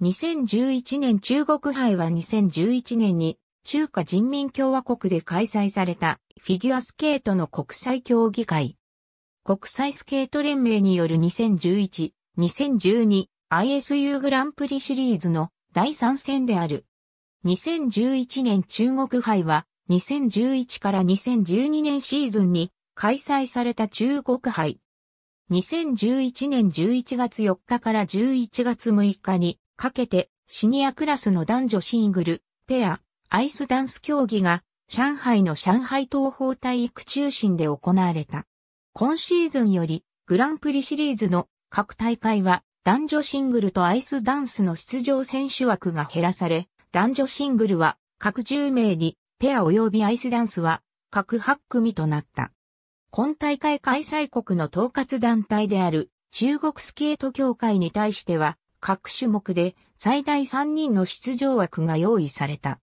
2011年中国杯は2011年に中華人民共和国で開催されたフィギュアスケートの国際競技会。国際スケート連盟による2011、2012 ISU グランプリシリーズの第3戦である。2011年中国杯は2011から2012年シーズンに開催された中国杯。2011年11月4日から11月6日にかけてシニアクラスの男女シングル、ペア、アイスダンス競技が上海の上海東方体育中心で行われた。今シーズンよりグランプリシリーズの各大会は男女シングルとアイスダンスの出場選手枠が減らされ、男女シングルは各10名に、ペア及びアイスダンスは各8組となった。今大会開催国の統括団体である中国スケート協会に対しては、各種目で最大3人の出場枠が用意された。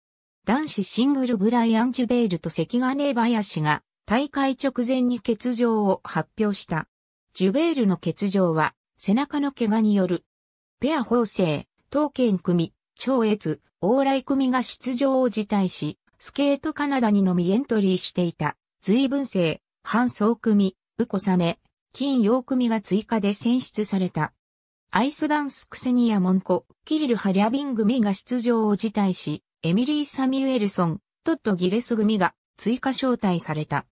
男子シングルブライアン・ジュベールと関金林が大会直前に欠場を発表した。ジュベールの欠場は背中の怪我による。ペア法制、刀剣組、超越、往来組が出場を辞退し、スケートカナダにのみエントリーしていた、随分生、半総組、ウコサメ、金陽組が追加で選出された。アイスダンスクセニア・モンコ、キリル・ハリャビン組が出場を辞退し、エミリー・サミュエルソン、トット・ギレス組が追加招待された。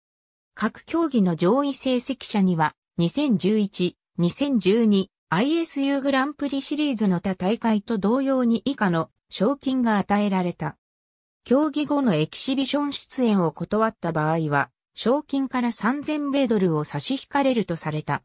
各競技の上位成績者には、2011、2012、ISU グランプリシリーズの他大会と同様に以下の賞金が与えられた。競技後のエキシビション出演を断った場合は、賞金から3000米ドルを差し引かれるとされた。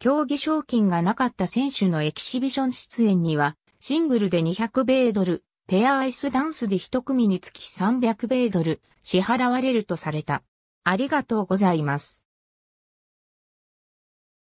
競技賞金がなかった選手のエキシビション出演には、シングルで200米ドル、ペアアイスダンスで一組につき300米ドル支払われるとされた。ありがとうございます。